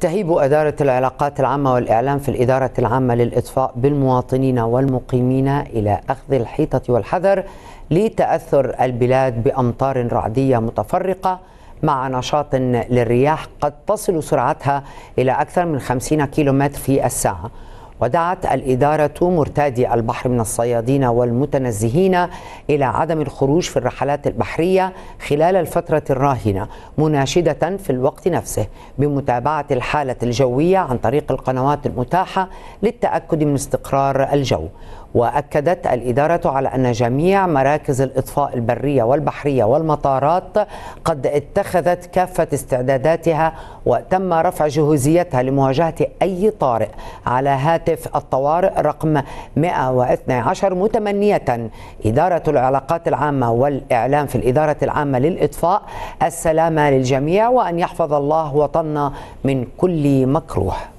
تهيب إدارة العلاقات العامة والإعلام في الإدارة العامة للإطفاء بالمواطنين والمقيمين إلى أخذ الحيطة والحذر لتأثر البلاد بأمطار رعدية متفرقة مع نشاط للرياح قد تصل سرعتها إلى أكثر من 50 كيلومتر في الساعة ودعت الإدارة مرتادي البحر من الصيادين والمتنزهين إلى عدم الخروج في الرحلات البحرية خلال الفترة الراهنة مناشدة في الوقت نفسه بمتابعة الحالة الجوية عن طريق القنوات المتاحة للتأكد من استقرار الجو واكدت الاداره على ان جميع مراكز الاطفاء البريه والبحريه والمطارات قد اتخذت كافه استعداداتها وتم رفع جهوزيتها لمواجهه اي طارئ على هاته هاتف الطوارئ رقم 112 متمنية إدارة العلاقات العامة والإعلام في الإدارة العامة للإطفاء السلامة للجميع وأن يحفظ الله وطننا من كل مكروه